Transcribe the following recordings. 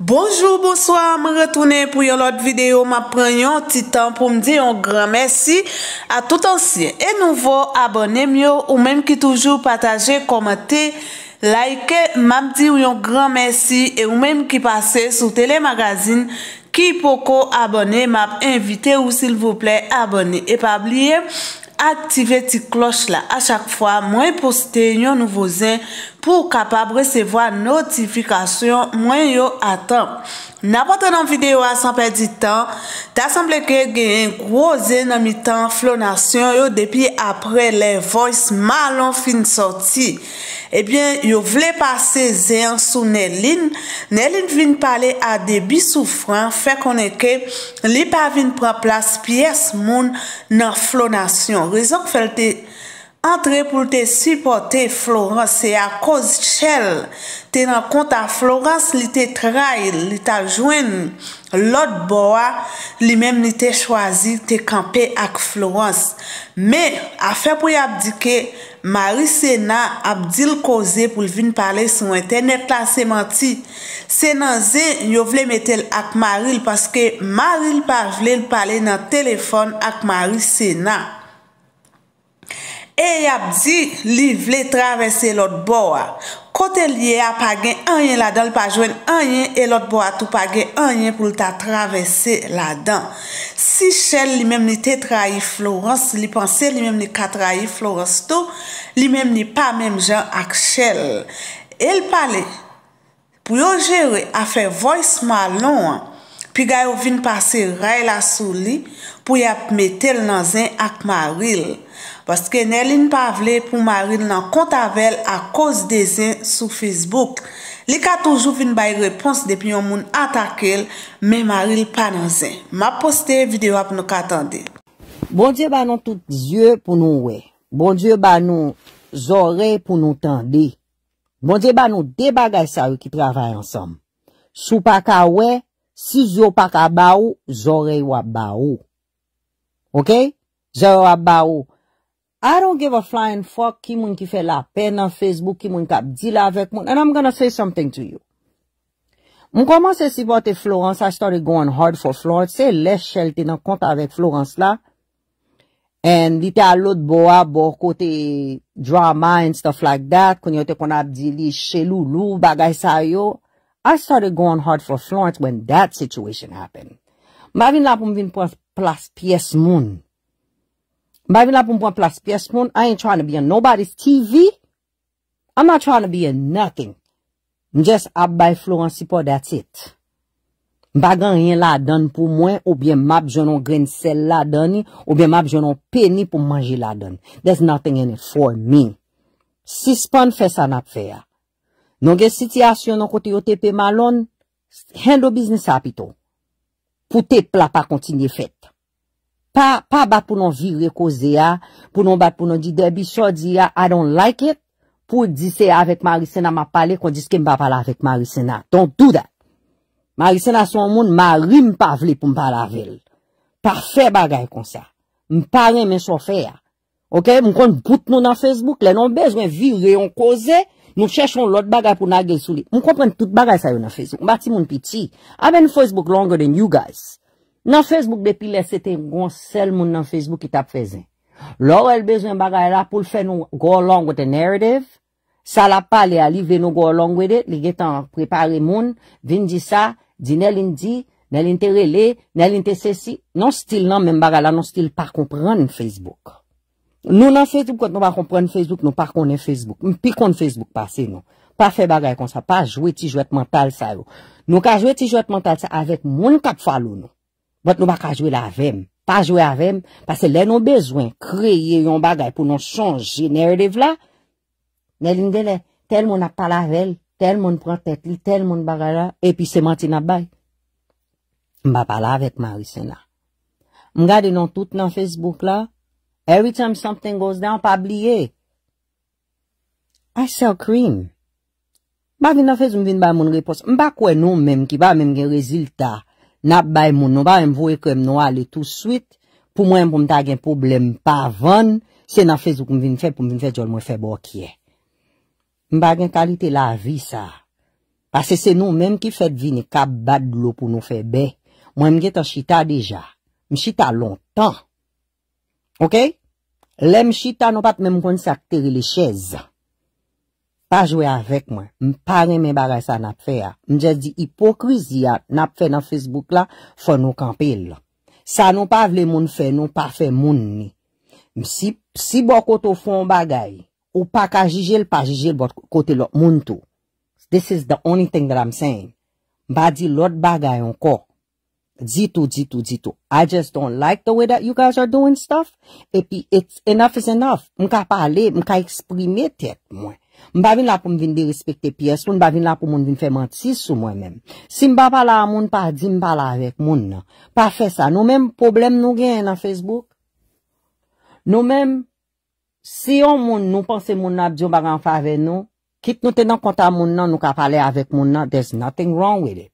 Bonjour, bonsoir, mwen retounen pou yon lot videyo, mwen pren yon titan pou mdi yon gran mersi a tout ansyen. E nouvo abonnen myo ou menm ki toujou pataje, komente, like, mwenm di yon gran mersi e ou menm ki pase sou telemagazin ki po ko abonnen, mwenm invite ou sil vople abonnen. E pa bliye, aktive ti kloch la. A chak fwa mwen poste yon nouvo zin pou kapab resevo a notifikasyon mwen yo atan. N apote nan videyo a sanpe di tan, ta sanple ke gen yon kwo zen nan mi tan flonasyon yo depi apre le voice malon fin sorti. Ebyen, yo vle pase zen sou Neline. Neline vin pale a debi soufran fe konen ke li pa vin pra plas pi es moun nan flonasyon. Rezon ke felte... antre pou te sipote Florens se a koz chel te nan konta Florens li te trail li ta jwen lot boa li mem li te chwazi te kampe ak Florens me a fe pou y ap dike Maris Sena ap di l koze pou vin pale sou internet la se manti Sena ze yo vle metel ak Maril paske Maril pa vle l pale nan telefon ak Maris Sena E yap di li vle travese lot bo a. Kote li e ap agen anyen la dan, li pa jwen anyen e lot bo a tou ap agen anyen pou lta travese la dan. Si chel li mem ni tetra yi florense, li panse li mem ni katra yi florense tou, li mem ni pa mem jan ak chel. El pale pou yo jere a fe voys ma lon an, pi gayo vin pase ray la sou li pou yap metel nan zin ak maril. Baske ne li n pa vle pou ma ril nan konta vel a koz dezen sou Facebook. Li ka toujou vin bay repons depi yon moun atakel, me ma ril panenzen. Ma poste videwa pou nou katande. Bon die ban nou tout die pou nou we. Bon die ban nou zore pou nou tande. Bon die ban nou debaga yon sa yon ki travay ansam. Sou pa ka we, si zyo pa ka ba ou, zore yon wap ba ou. Ok? Zore wap ba ou. I don't give a flying fuck ki moun ki fe la pen nan Facebook, ki moun ki abdila avèk moun. And I'm gonna say something to you. Mou koman se si vote Florence, I started going hard for Florence. Se left Sheltie nan kont avèk Florence la. And di te alot boa, bo kote drama and stuff like that. Koun yo te kon abdili, shelulu, bagay sayo. I started going hard for Florence when that situation happened. Mou avin la pou mvin plas piyes moun. Mba vi la pou mpon plas piye smon, I ain't trying to be a nobody's TV. I'm not trying to be a nothing. Mjese ap bay Florence Depot, that's it. Mba gan rin la dan pou mwen, oubyen map jenon grain sell la dani, oubyen map jenon peni pou manji la dani. There's nothing in it for me. Si span fè sa nap fè ya. Nongè sityasyon noko te yo te pe malon, hen do business apito. Pou te plapa kontinye fèt. Pa bat pou nou vire koze ya, pou nou bat pou nou di debi sho di ya, I don't like it, pou di se avek Maricena ma pale kon diske mba pale avek Maricena. Don't do that. Maricena son moun, ma rim pa vle pou mba lavel. Parfè bagay kon sa. Mpa remen so fè ya. Ok, mwen kon bout nou nan Facebook, lè non bezwen vire yon koze, mwen chèchon lot bagay pou nagel sou li. Mwen kompren tout bagay sa yon nan Facebook. Mba ti moun piti. Aben Facebook longer than you guys. Nan Facebook depi le, se te goun sel moun nan Facebook ki tap prezen. Loro el bezwen bagay la pou l fe nou goun langwe de narrative, sa la pa li alive nou goun langwe de, li getan prepare moun, vin di sa, di nel in di, nel in te rele, nel in te se si, nan stil nan men bagay la, nan stil pa komprende Facebook. Nou nan Facebook, kont nou pa komprende Facebook, nou pa kone Facebook. Mpikon Facebook pa se nou. Pa fe bagay kon sa, pa jweti jwet mental sa yo. Nou ka jweti jwet mental sa, avek moun kap falou nou. Bote nou ba ka jwe la avèm. Pa jwe avèm. Pase lè nou bezwen kreye yon bagay pou nou chanj generative la. Nè lindè lè. Tel moun apal avèl. Tel moun prantet li. Tel moun bagay la. Epi seman ti nabay. Mba pala avèk Marisena. Mga denon tout nan Facebook la. Every time something goes down, pa bliye. I sell cream. Mba vin nan Facebook, mbin ba moun repos. Mba kwen nou mèm ki ba mèm gen reziltat. Nap bay moun, nou ba yon vowe ke yon nou ale tout suit, pou mwen pou mta gen problem pa van, se nan fez ou koum vin fè, pou mwen fè djol mwen fè bokye. Mba gen kalite la vi sa, pase se nou menm ki fèd vin e kap badlo pou nou fè be, mwen mget an chita deja, mchita lontan. Ok, le mchita nou pat menm kon saktere le chèza. Pa jwe avèk mwen, m pa reme bagay sa nap fè ya. M jè di hipokrizi ya nap fè nan Facebook la, fò nou kampèl la. Sa nou pa vle moun fè, nou pa fè moun ni. M si bò kòto fòn bagay, ou pa ka jijel, pa jijel bò kòte lò moun tou. This is the only thing that I'm saying. M ba di lòt bagay an kò. Dito, dito, dito. I just don't like the way that you guys are doing stuff. Epi, enough is enough. M ka pale, m ka eksprime tet mwen. Mba vin la pou m vin de respecte piyes, mba vin la pou moun vin fe mantis sou mwen men. Si mba pala a moun, pa di mba la avek moun nan. Pa fe sa, nou men problem nou gen nan Facebook. Nou men, si yon moun nou panse moun nan ap diyo bagan fave nou, kit nou tenan konta moun nan, nou ka pale avek moun nan, there's nothing wrong with it.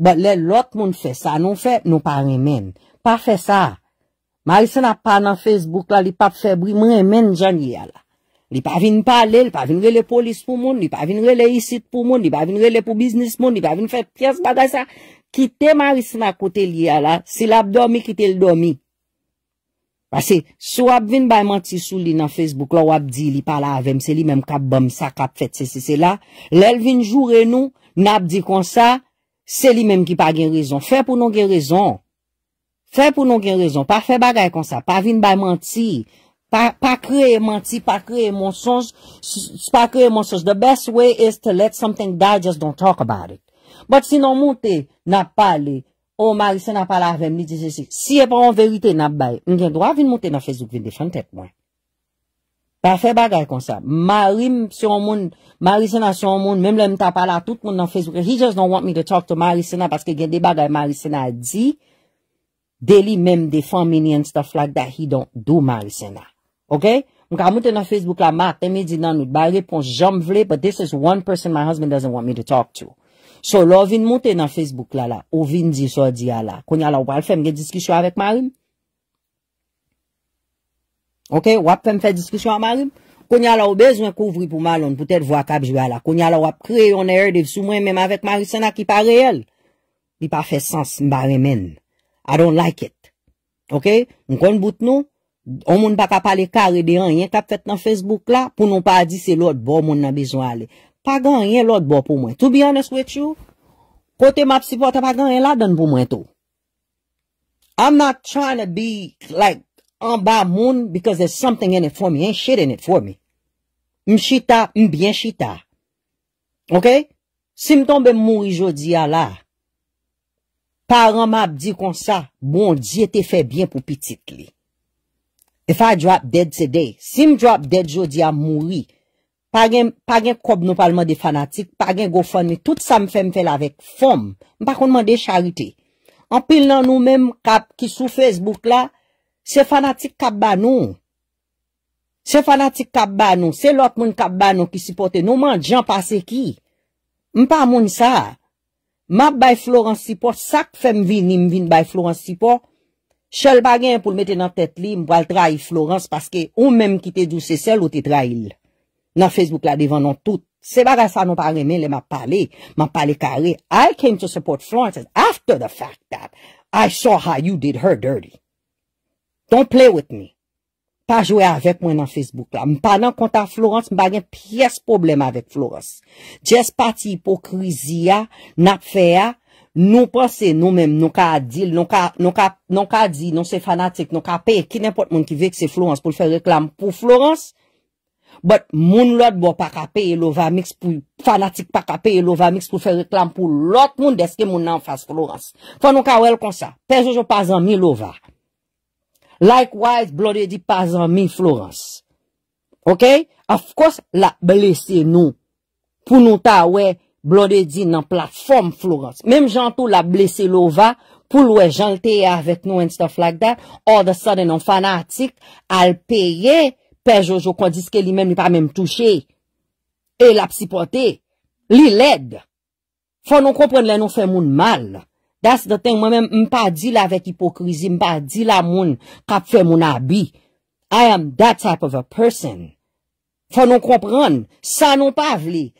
Bele, lot moun fe sa, nou fe, nou pa remen. Pa fe sa, ma isen ap pan nan Facebook la, li pap febri, mwen remen jan yi ala. li pa vin pale, li pa vin rele polis pou moun, li pa vin rele isit pou moun, li pa vin rele pou biznis moun, li pa vin fe pyes bagay sa, kite ma risi na kote li ya la, si la ap dormi kite l dormi. Pase, sou ap vin bay manti sou li nan Facebook, la wap di li pala avem, se li menm kap bom sa, kap fet, se se se la, lel vin jure nou, nan ap di kon sa, se li menm ki pa gen rezon, fe pou non gen rezon, fe pou non gen rezon, pa fe bagay kon sa, pa vin bay manti, Pa kreye manti, pa kreye monsonj, pa kreye monsonj. The best way is to let something die, just don't talk about it. But si nan moun te nap pale, ou Marissena pale avem li, si e pran verite nap bay, n gen drwa vin moun te nan Facebook vin defen tet mwen. Pa fe bagay kon sa. Marim se yon moun, Marissena se yon moun, mem lem ta pale a tout moun nan Facebook. He just don't want me to talk to Marissena, paske gen de bagay Marissena di, deli mem defen meni and stuff like that, he don't do Marissena. Ok, mka moute nan Facebook la, ma teme di nan nou, ba repons jom vle, but this is one person my husband doesn't want me to talk to. So, lo vin moute nan Facebook la la, o vin di sou di ya la, konye la ou pa al fèm gen diskisyon avèk marim? Ok, wap fèm fè diskisyon avèk marim? Konye la ou bezwen kouvri pou malon, pwetèd vwa kab jwa la, konye la ou ap kre yon eyer dev sou mwen mèm avèk marim, sen a ki pa reyel? Li pa fè sens mba remen. I don't like it. Ok, mkon bout nou? On moun pa ka pale kare de an, yon kap fet nan Facebook la, pou nou pa a di se lòd bo moun nan bezwa le. Pa gan yon lòd bo pou mwen. To be honest with you, kote map sipote pa gan yon ladan pou mwen tou. I'm not trying to be like an ba moun, because there's something in it for me, yon shit in it for me. M chita, m byen chita. Ok? Sim ton be m mou i jodi ya la, paran map di kon sa, moun di te fe bien pou pitit li. E fa drop dead se dey. Si m drop dead, jodi a mouri. Pa gen kob nou palman de fanatik. Pa gen gofan me. Tout sa m fem fel avek. Fom. M pa konman dey charite. An pil nan nou men m kap ki sou Facebook la. Se fanatik kap ba nou. Se fanatik kap ba nou. Se lot moun kap ba nou ki sipote. Nou man jan pase ki. M pa moun sa. Ma bay Florence Sipo. Sak fem vin ni m vin bay Florence Sipo. Chèl bagen pou l mette nan tèt li, mwa l trahi Florence paske ou mèm ki te djou se sel ou te trahi l. Nan Facebook la devan non tout. Se bagen sa non pa remen, le mwa pale, mwa pale kare. I came to support Florence after the fact that I saw how you did her dirty. Don't play with me. Pa jwe avèk mwen nan Facebook la. Mwa panan konta Florence, mwa bagen piyes problem avèk Florence. Je se pati hipokriziya, napfeya. Nou pa se nou men nou ka adil, nou ka di, nou se fanatik, nou ka peye. Ki ne pot moun ki vek se Florence pou l fè reklam pou Florence. But moun lot bo pa ka peye Lovamix pou, fanatik pa ka peye Lovamix pou fè reklam pou lot moun deske moun nan fass Florence. Fwa nou ka wel konsa. Pejoujou pa zanmi Lovamix. Likewise, blode di pa zanmi Florence. Ok? Of course, la blese nou pou nou ta wey. Blode di nan platform florans. Mem jantou la blese lova, pou lwe janteye avek nou en stof like that, all the sudden an fanatik alpeye pe Jojo kwa diske li men li pa men touche. E la psipote. Li led. Fwa nou kompren le nou fe moun mal. That's the thing, mwen men mpa di la vek hipokrizi, mpa di la moun kap fe moun abi. I am that type of a person. Fwa nou kompren, sa nou pa vli.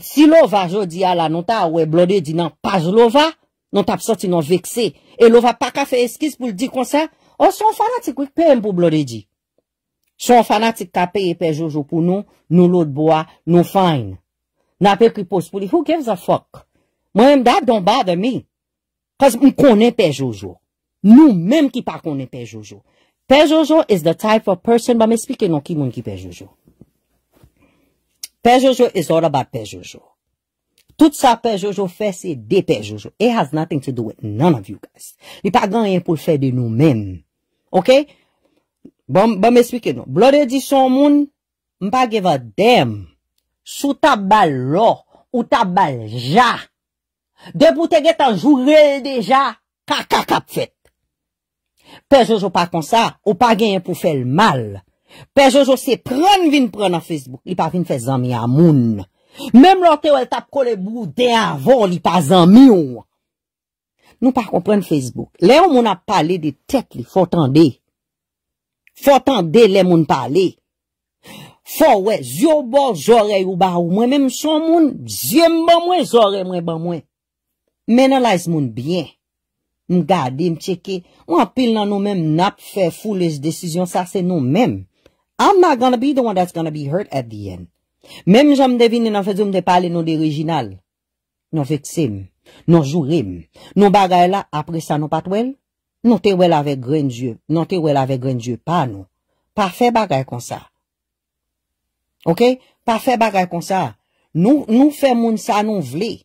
Si lova jo di ala, nou ta awe blode di nan, pas lova, nou ta ap soti nou vekse. E lova pa ka fe eskiz pou di konser, ou son fanatik wik pe m pou blode di. Son fanatik ka peye Pe Jojo pou nou, nou lode boa, nou fayn. Na pe ki pos pou li, who gives a fok? Mwen, that don't bother me. Kaz m konen Pe Jojo. Nou menm ki pa konen Pe Jojo. Pe Jojo is the type of person, ba m espike nou ki moun ki Pe Jojo. Pejoujou is all about pejoujou. Tout sa pejoujou fè se de pejoujou. It has nothing to do with none of you guys. Ni pa ganyan pou fè de nou men. Ok? Bom bon, eswike nou. Blo de di son moun, mpa geva dem. Sou tabal lo, ou tabal ja. Dem pou te ge ta jurel deja, kakakap fèt. Pejoujou pa konsa, ou pa ganyan pou fè l mal. Pe Jojo se pren vin pren an Facebook, li pa vin fe zanmi an moun. Mem lor te wèl tap kole bou de avon, li pa zanmi ou. Nou pa kom pren Facebook. Le ou moun ap pale de tet li, fò tan de. Fò tan de le moun pale. Fò wè, zi ou bo, zi ore ou ba ou mwen, men mchon moun, zi ou mwen ba mwen, zi ore mwen ba mwen. Men alay zi moun byen. M gade, m cheke, m apil nan nou mèm nap, m fè fù le zi desisyon, sa se nou mèm. I'm not gonna be the one that's gonna be hurt at the end. Mem janm devine nan fezoum de pale nou de original. Nou veksem. Nou jurem. Nou bagay la apre sa nou patwel. Nou te wel avek gren djew. Nou te wel avek gren djew. Pa nou. Pa fe bagay kon sa. Ok? Pa fe bagay kon sa. Nou fe moun sa nou vle.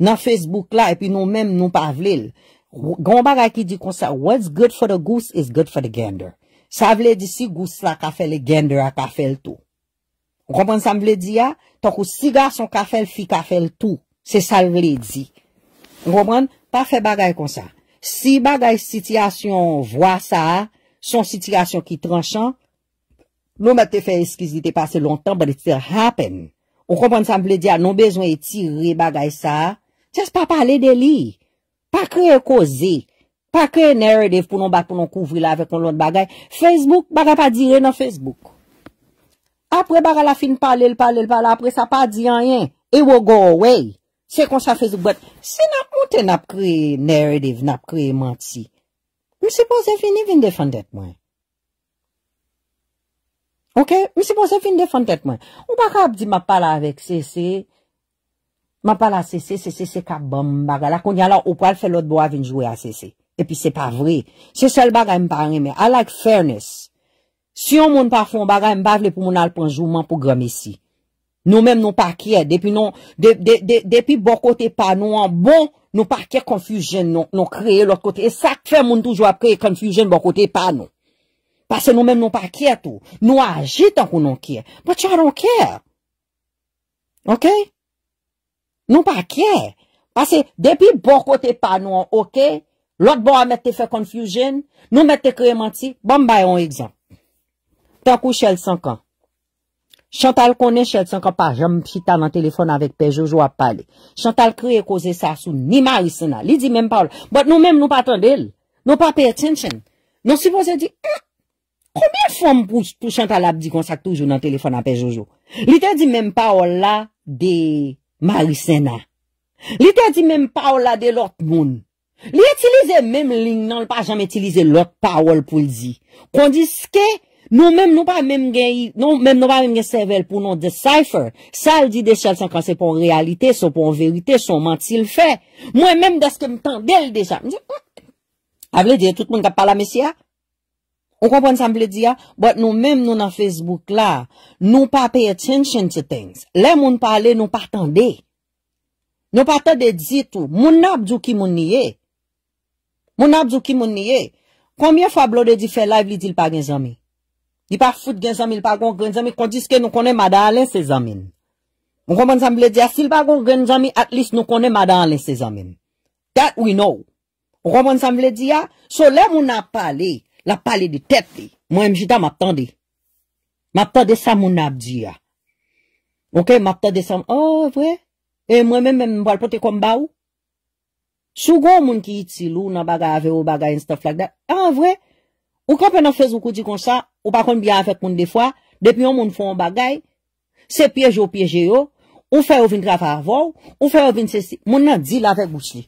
Nan Facebook la epi nou mem nou pa vle. Gon bagay ki di kon sa. What's good for the goose is good for the gander. Sa vle di si gous la kafel e gen de la kafel tou. Ou kompon sa m vle di ya? Tonk ou sigar son kafel fi kafel tou. Se sa vle di. Ou kompon? Pa fe bagay kon sa. Si bagay sityasyon vwa sa, son sityasyon ki tranchan, nou ma te fe eskizite pase lontan ba de te happen. Ou kompon sa m vle di ya? Nou bejwen etire bagay sa. Se se pa pale de li. Pa kre yo ko zik. Pa kreye narrative pou nou bat pou nou kouvri la vek nou lout bagay. Facebook, bagay pa dire nan Facebook. Apre bagay la fin pale, pale, pale, apre sa pa di anyen. E wo go away. Se kon sa fez ou bote. Se nap mouten ap kreye narrative, nap kreye manti. Mi se pose fin, ne vin defante et mwen. Ok? Mi se pose fin defante et mwen. Ou baka ap di ma pale avek CC. Ma pale CC, CC, CC ka bom bagay la. Kon yal la ou pral fe lout bo avin jwe a CC. epi se pa vre, se sel baga mba reme, alak fernes, si yon moun pa fon baga mba vle pou moun alpon jouman pou grame si, nou men nou pa kye, non, depi nou, depi bo kote pa nou an bon, nou bon, pa kye konfus jen nou kreye lor kote, e sak fe moun toujwa kreye konfus jen bo kote pa nou, pase nou men nou pa kye tou, nou aji tan konon kye, mwen chan nou kye, ok, nou pa kye, depi bo kote pa nou an ok, Lot bo a met te fe konfujen, nou met te kre menti, bon bayon egzan. Tan kou chèl 5 an, Chantal konen chèl 5 an pa, jom chita nan telefon avèk pe Jojo ap pale. Chantal kre e koze sa sou ni Maricena, li di menm pa ou la, bot nou menm nou pa atan del, nou pa pay attention. Nou sipo se di, komil fom pou Chantal ap di kon sak toujou nan telefon ap pe Jojo? Li te di menm pa ou oh la de Maricena, li te di menm pa ou oh la de lot moun. Li etilize menm li nan l pa jam etilize lot pawol pou l di. Kondi ske, nou menm nou pa menm gen yi, nou menm nou pa menm gen sevel pou nou decipher. Sal di de chal san kan se pon realite, son pon verite, son manti l fe. Mwen menm daske mtandel deja. A vle diye tout moun kap pala mesi ya? Ou kompon san vle diya? Bout nou menm nou nan Facebook la, nou pa pay attention to things. Le moun pale nou partande. Nou partande di tou, moun ap djou ki moun nyeye. Moun ap zou kim moun niye? Kounmyen fable ou de di fe live li di lpa gen zami? Di pa foute gen zami, lpa kon gen zami, kondiske nou konen mada alen se zamin? Moun kompon zanm le di ya, si lpa kon gen zami, atlis nou konen mada alen se zamin? That we know. Moun kompon zanm le di ya, sou le moun ap pale, lpale di tepe. Mwen mjita map tande. Map tande sa moun ap di ya. Ok, map tande sa moun ap di ya. Ok, map tande sa moun ap di ya. Oh, vwe? E mwen mwen mwen mwen mwalpote konbaw? Sou gwa ou moun ki iti lou nan bagay ave ou bagay e, en stof lakde, an vwe, ou kapen nan fez ou kou di konsa, ou pakon biyan afek moun defwa, depi ou moun fon bagay, se pyej ou pyej e yo, ou fe ou vin trafa avon, ou fe ou vin se si, moun nan di lafek bouch li.